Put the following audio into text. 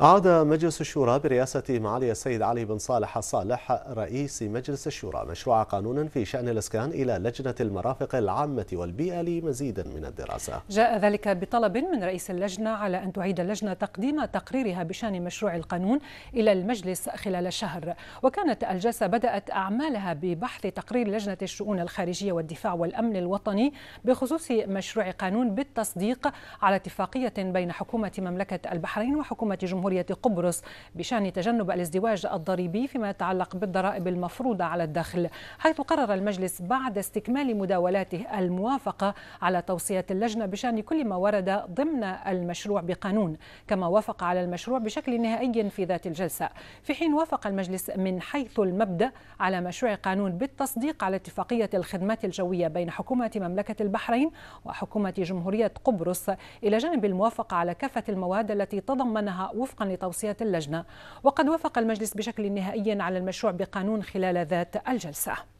عاد مجلس الشورى برئاسة معالي السيد علي بن صالح الصالح رئيس مجلس الشورى مشروع قانون في شأن الإسكان إلى لجنة المرافق العامة والبيئة لمزيد من الدراسة جاء ذلك بطلب من رئيس اللجنة على أن تعيد اللجنة تقديم تقريرها بشأن مشروع القانون إلى المجلس خلال شهر وكانت الجلسة بدأت أعمالها ببحث تقرير لجنة الشؤون الخارجية والدفاع والأمن الوطني بخصوص مشروع قانون بالتصديق على اتفاقية بين حكومة مملكة البحرين وحكومة جمهورية جمهورية قبرص بشأن تجنب الازدواج الضريبي فيما يتعلق بالضرائب المفروضة على الدخل حيث قرر المجلس بعد استكمال مداولاته الموافقة على توصية اللجنة بشأن كل ما ورد ضمن المشروع بقانون كما وافق على المشروع بشكل نهائي في ذات الجلسة في حين وافق المجلس من حيث المبدأ على مشروع قانون بالتصديق على اتفاقية الخدمات الجوية بين حكومة مملكة البحرين وحكومة جمهورية قبرص إلى جانب الموافقة على كافة المواد التي تضمنها وفق وفقا لتوصية اللجنة وقد وافق المجلس بشكل نهائي على المشروع بقانون خلال ذات الجلسة